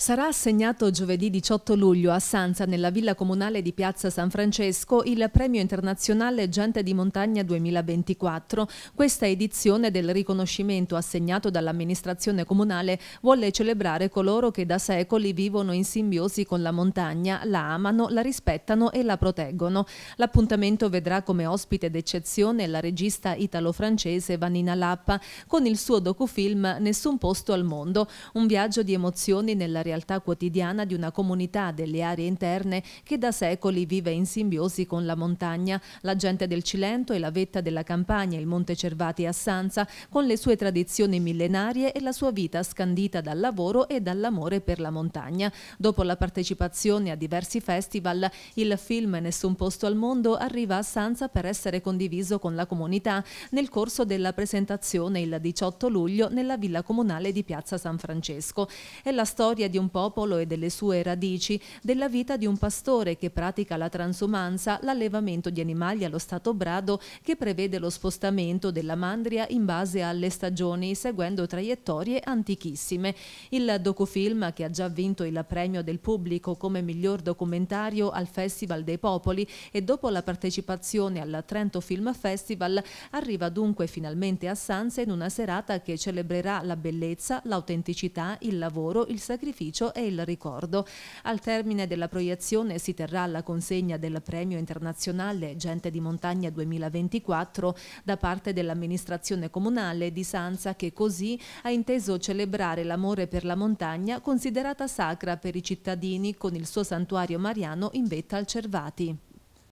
Sarà assegnato giovedì 18 luglio a Sanza, nella villa comunale di Piazza San Francesco, il Premio Internazionale Gente di Montagna 2024. Questa edizione del riconoscimento assegnato dall'amministrazione comunale vuole celebrare coloro che da secoli vivono in simbiosi con la montagna, la amano, la rispettano e la proteggono. L'appuntamento vedrà come ospite d'eccezione la regista italo-francese Vanina Lappa con il suo docufilm Nessun posto al mondo, un viaggio di emozioni nella realtà realtà quotidiana di una comunità delle aree interne che da secoli vive in simbiosi con la montagna, la gente del Cilento e la vetta della campagna, il Monte Cervati a Sanza, con le sue tradizioni millenarie e la sua vita scandita dal lavoro e dall'amore per la montagna. Dopo la partecipazione a diversi festival, il film Nessun posto al mondo arriva a Sanza per essere condiviso con la comunità nel corso della presentazione il 18 luglio nella villa comunale di Piazza San Francesco. È la storia di un popolo e delle sue radici, della vita di un pastore che pratica la transumanza, l'allevamento di animali allo stato brado che prevede lo spostamento della mandria in base alle stagioni, seguendo traiettorie antichissime. Il docufilm, che ha già vinto il premio del pubblico come miglior documentario al Festival dei Popoli e dopo la partecipazione al Trento Film Festival, arriva dunque finalmente a Sanza in una serata che celebrerà la bellezza, l'autenticità, il lavoro, il sacrificio l'ufficio e il ricordo. Al termine della proiezione si terrà la consegna del premio internazionale Gente di Montagna 2024 da parte dell'amministrazione comunale di Sanza che così ha inteso celebrare l'amore per la montagna considerata sacra per i cittadini con il suo santuario mariano in vetta al Cervati.